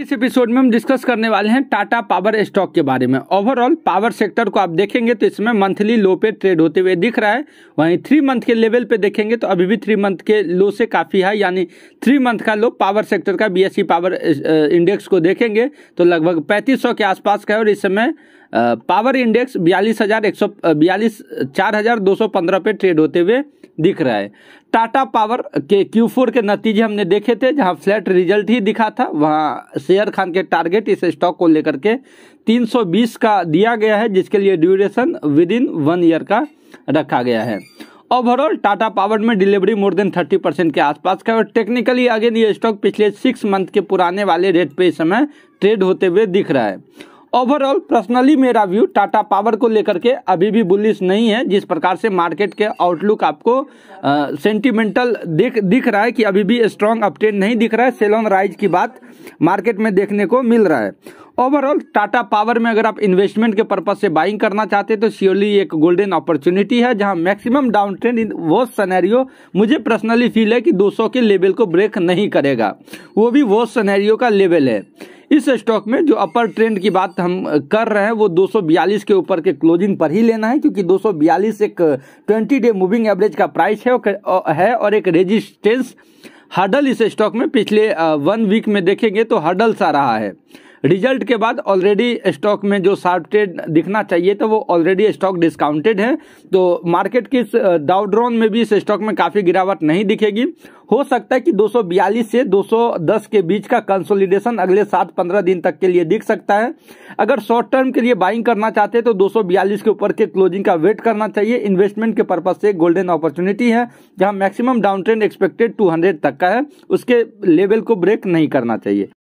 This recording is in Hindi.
इस एपिसोड में हम डिस्कस करने वाले हैं टाटा पावर स्टॉक के बारे में ओवरऑल पावर सेक्टर को आप देखेंगे तो इसमें मंथली लो पे ट्रेड होते हुए दिख रहा है वहीं थ्री मंथ के लेवल पे देखेंगे तो अभी भी थ्री मंथ के लो से काफ़ी है यानी थ्री मंथ का लो पावर सेक्टर का बीएससी पावर इंडेक्स को देखेंगे तो लगभग पैंतीस के आसपास का है और इस समय पावर इंडेक्स बयालीस हज़ार एक सौ बयालीस चार हज़ार दो सौ पंद्रह पे ट्रेड होते हुए दिख रहा है टाटा पावर के क्यू फोर के नतीजे हमने देखे थे जहां फ्लैट रिजल्ट ही दिखा था वहां शेयर खान के टारगेट इस स्टॉक को लेकर के 320 का दिया गया है जिसके लिए duration within one year का रखा गया है ओवरऑल टाटा पावर में डिलीवरी मोर देन 30 परसेंट के आसपास का और टेक्निकली अगेन ये स्टॉक पिछले सिक्स मंथ के पुराने वाले रेट पे इस समय ट्रेड होते हुए दिख रहा है ओवरऑल पर्सनली मेरा व्यू टाटा पावर को लेकर के अभी भी बुलिस नहीं है जिस प्रकार से मार्केट के आउटलुक आपको सेंटिमेंटल दिख दिख रहा है कि अभी भी स्ट्रांग अपटेन नहीं दिख रहा है सेलोन राइज की बात मार्केट में देखने को मिल रहा है ओवरऑल टाटा पावर में अगर आप इन्वेस्टमेंट के पर्पज से बाइंग करना चाहते हैं तो श्योरली एक गोल्डन अपॉर्चुनिटी है जहां मैक्सिमम डाउन ट्रेंड इन वो सनेरियो मुझे पर्सनली फील है कि 200 के लेवल को ब्रेक नहीं करेगा वो भी वो सनेरियो का लेवल है इस स्टॉक में जो अपर ट्रेंड की बात हम कर रहे हैं वो 242 के ऊपर के क्लोजिंग पर ही लेना है क्योंकि 242 एक 20 डे मूविंग एवरेज का प्राइस है है और एक रेजिस्टेंस हर्डल इस स्टॉक में पिछले वन वीक में देखेंगे तो हर्डल सा रहा है रिजल्ट के बाद ऑलरेडी स्टॉक में जो शार्टेड दिखना चाहिए तो वो ऑलरेडी स्टॉक डिस्काउंटेड है तो मार्केट की डाउड्रोन में भी इस स्टॉक में काफ़ी गिरावट नहीं दिखेगी हो सकता है कि 242 से 210 के बीच का कंसोलिडेशन अगले सात पंद्रह दिन तक के लिए दिख सकता है अगर शॉर्ट टर्म के लिए बाइंग करना चाहते हैं तो 242 के ऊपर के क्लोजिंग का वेट करना चाहिए इन्वेस्टमेंट के पर्पज से गोल्डन अपॉर्चुनिटी है जहां मैक्सिमम डाउन ट्रेंड एक्सपेक्टेड 200 तक का है उसके लेवल को ब्रेक नहीं करना चाहिए